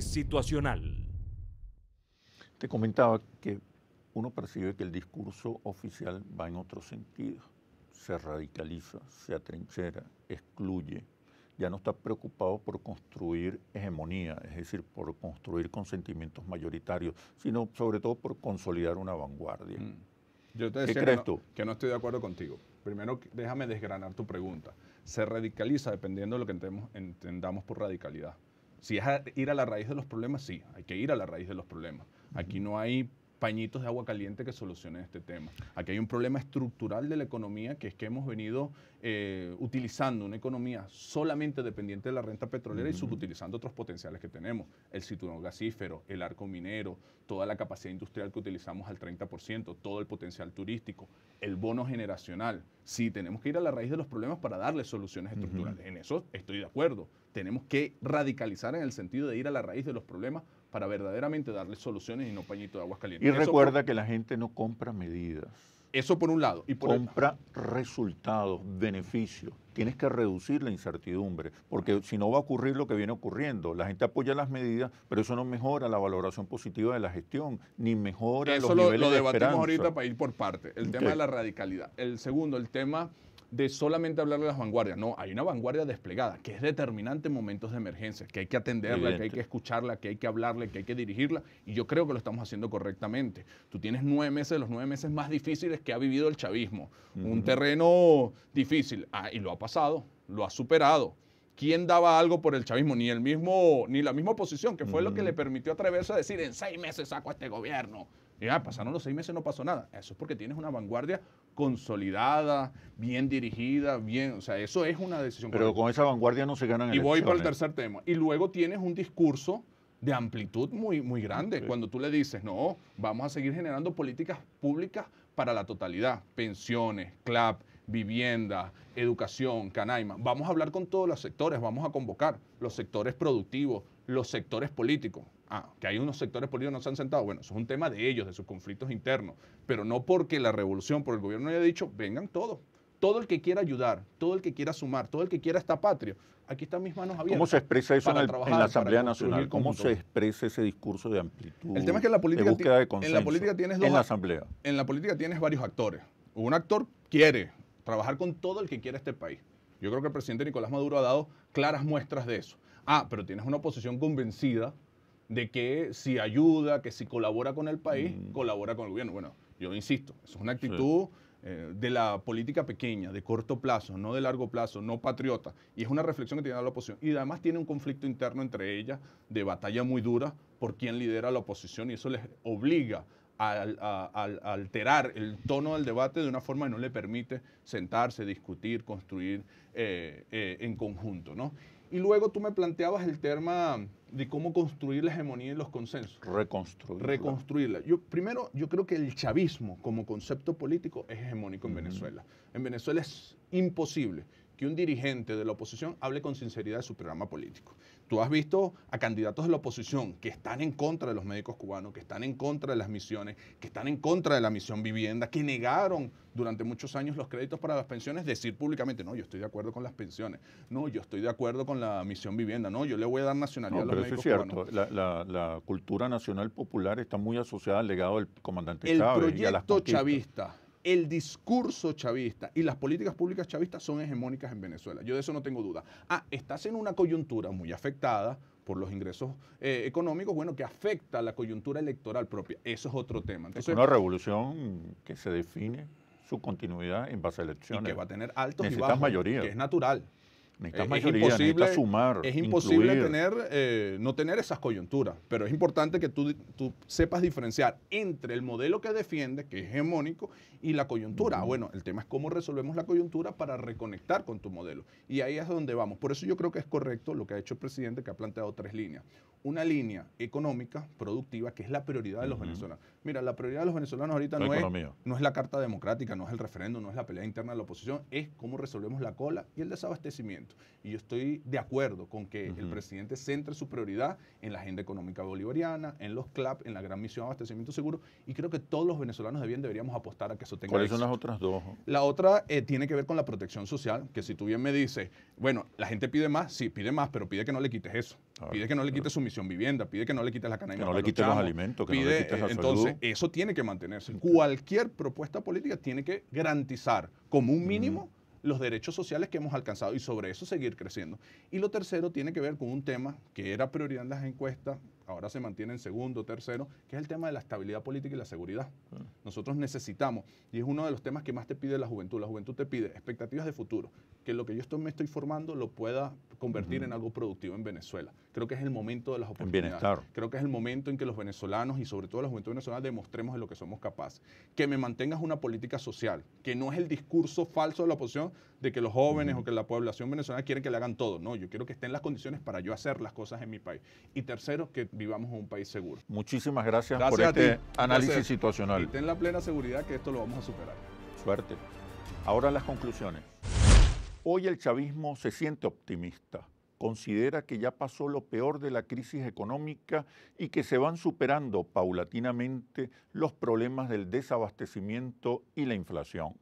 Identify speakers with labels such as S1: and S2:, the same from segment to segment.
S1: situacional. Te comentaba que uno percibe que el discurso oficial va en otro sentido. Se radicaliza, se atrinchera, excluye. Ya no está preocupado por construir hegemonía, es decir, por construir consentimientos mayoritarios, sino sobre todo por consolidar una vanguardia.
S2: Mm. Yo te decía que, no, estoy de acuerdo contigo. Primero, déjame desgranar tu pregunta. Se radicaliza dependiendo de lo que entendamos por radicalidad. Si es ir a la raíz de los problemas, sí, hay que ir a la raíz de los problemas. Aquí no hay pañitos de agua caliente que solucionen este tema. Aquí hay un problema estructural de la economía que es que hemos venido eh, utilizando una economía solamente dependiente de la renta petrolera y subutilizando otros potenciales que tenemos. El cinturón gasífero, el arco minero, toda la capacidad industrial que utilizamos al 30%, todo el potencial turístico, el bono generacional. Sí, tenemos que ir a la raíz de los problemas para darle soluciones estructurales. En eso estoy de acuerdo tenemos que radicalizar en el sentido de ir a la raíz de los problemas para verdaderamente darles soluciones y no pañitos de aguas calientes. Y recuerda
S1: que la gente no compra medidas. Eso por un lado. compra resultados, beneficios. Tienes que reducir la incertidumbre, porque si no va a ocurrir lo que viene ocurriendo. La gente apoya las medidas, pero eso no mejora la valoración positiva de la gestión, ni mejora eso los lo, niveles lo debatimos ahorita
S2: para ir por parte. El tema de la radicalidad. El segundo, el tema de solamente hablar de las vanguardias. No, hay una vanguardia desplegada que es determinante en momentos de emergencia, que hay que atenderla, que hay que escucharla, que hay que hablarle, que hay que dirigirla. Y yo creo que lo estamos haciendo correctamente. Tú tienes nueve meses, los nueve meses más difíciles que ha vivido el chavismo. Un terreno difícil. Ah, y lo ha pasado, lo ha superado. ¿Quién daba algo por el chavismo? Ni el mismo, ni la misma oposición, que fue lo que le permitió atreverse a decir en seis meses saco este gobierno. ya, pasaron los seis meses, no pasó nada. Eso es porque tienes una vanguardia consolidada, bien dirigida, bien, o sea, eso es una decisión. Pero
S1: con esa vanguardia no se ganan Y voy para el tercer
S2: tema. Y luego tienes un discurso de amplitud muy, muy grande. Cuando tú le dices, no, vamos a seguir generando políticas públicas para la totalidad, pensiones, CLAP, vivienda, educación, Canaima. Vamos a hablar con todos los sectores, vamos a convocar los sectores productivos, los sectores políticos. Ah, que hay unos sectores políticos que no se han sentado. Bueno, eso es un tema de ellos, de sus conflictos internos. Pero no porque la revolución, por el gobierno haya dicho, vengan todos. Todo el que quiera ayudar, todo el que quiera sumar, todo el que quiera esta patria, aquí están mis manos abiertas. ¿Cómo se expresa eso en, la Asamblea Nacional? ¿Cómo se
S1: expresa ese discurso de amplitud? El tema es que en la política, en la política tienes dos, en la Asamblea.
S2: En la política tienes varios actores. Un actor quiere trabajar con todo el que quiera este país. Yo creo que el presidente Nicolás Maduro ha dado claras muestras de eso. Ah, pero tienes una oposición convencida de que si ayuda, que si colabora con el país, mm. colabora con el gobierno. Bueno, yo insisto, es una actitud eh, de la política pequeña, de corto plazo, no de largo plazo, no patriota. Y es una reflexión que tiene la oposición. Y además tiene un conflicto interno entre ellas de batalla muy dura por quien lidera la oposición y eso les obliga a, alterar el tono del debate de una forma que no le permite sentarse, discutir, construir eh, eh, en conjunto. ¿no? Y luego tú me planteabas el tema de cómo construir la hegemonía y los consensos. Reconstruirla. Reconstruirla. Yo, primero, yo creo que el chavismo como concepto político es hegemónico en Venezuela. En Venezuela es imposible que un dirigente de la oposición hable con sinceridad de su programa político. Tú has visto a candidatos de la oposición que están en contra de los médicos cubanos, que están en contra de las misiones, que están en contra de la misión vivienda, que negaron durante muchos años los créditos para las pensiones, decir públicamente, no, yo estoy de acuerdo con las pensiones, no, yo estoy de acuerdo con la misión vivienda, no, yo le voy a dar nacionalidad a los pero eso es cierto.
S1: La, cultura nacional popular está muy
S2: asociada al legado del comandante El proyecto y a las chavista el discurso chavista y las políticas públicas chavistas son hegemónicas en Venezuela. Yo de eso no tengo duda. Ah, estás en una coyuntura muy afectada por los ingresos eh, económicos, bueno, que afecta la coyuntura electoral propia. Eso es otro tema. es una
S1: revolución que se define su continuidad en base a elecciones. Y que va a tener altos y bajos, mayoría. que es natural
S2: es, imposible, sumar. Es imposible tener, eh, no tener esas coyunturas, pero es importante que tú, sepas diferenciar entre el modelo que defiende, que es hegemónico, y la coyuntura. Ah, bueno, el tema es cómo resolvemos la coyuntura para reconectar con tu modelo. Y ahí es donde vamos. Por eso yo creo que es correcto lo que ha hecho el presidente, que ha planteado tres líneas una línea económica productiva que es la prioridad de los venezolanos. Mira, la prioridad de los venezolanos ahorita no es, no es la carta democrática, no es el referendo, no es la pelea interna de la oposición, es cómo resolvemos la cola y el desabastecimiento. Y yo estoy de acuerdo con que el presidente centre su prioridad en la agenda económica bolivariana, en los CLAP, en la gran misión de abastecimiento seguro, y creo que todos los venezolanos bien deberíamos apostar a que eso tenga ¿Cuáles son las otras dos? La otra eh, tiene que ver con la protección social, que si tú bien me dices, bueno, la gente pide más, sí, pide más, pero pide que no le quites eso pide que no le quite su misión vivienda, pide que no le quites la canasta. Que no le quites los, alimentos, que no le Entonces, eso tiene que mantenerse. Cualquier propuesta política tiene que garantizar como un mínimo los derechos sociales que hemos alcanzado y sobre eso seguir creciendo. Y lo tercero tiene que ver con un tema que era prioridad en las encuestas ahora se mantiene en segundo, tercero, que es el tema de la estabilidad política y la seguridad. Nosotros necesitamos, y es uno de los temas que más te pide la juventud, la juventud te pide expectativas de futuro, que lo que yo estoy, me estoy formando lo pueda convertir en algo productivo en Venezuela. Creo que es el momento de las oportunidades. Bienestar. Creo que es el momento en que los venezolanos y sobre todo la juventud venezolana demostremos de lo que somos capaces. Que me mantengas una política social, que no es el discurso falso de la oposición de que los jóvenes o que la población venezolana quieren que le hagan todo. No, yo quiero que estén las condiciones para yo hacer las cosas en mi país. Y tercero, que vivamos en un país seguro.
S1: Muchísimas gracias, por este análisis situacional. Y
S2: ten la plena seguridad que esto lo vamos a superar.
S1: Suerte. Ahora las conclusiones. Hoy el chavismo se siente optimista, considera que ya pasó lo peor de la crisis económica y que se van superando paulatinamente los problemas del desabastecimiento y la inflación.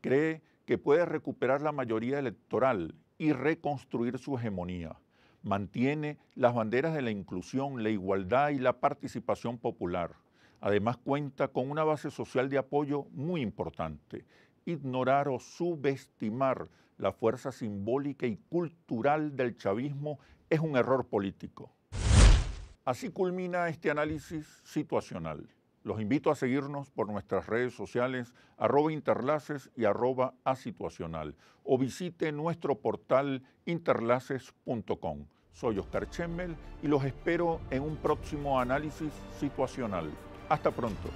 S1: Cree que puede recuperar la mayoría electoral y reconstruir su hegemonía mantiene las banderas de la inclusión, la igualdad y la participación popular. Además cuenta con una base social de apoyo muy importante. Ignorar o subestimar la fuerza simbólica y cultural del chavismo es un error político. Así culmina este análisis situacional. Los invito a seguirnos por nuestras redes sociales arroba interlaces y arroba asituacional o visite nuestro portal interlaces.com. Soy Oscar Chemmel y los espero en un próximo análisis situacional. Hasta pronto.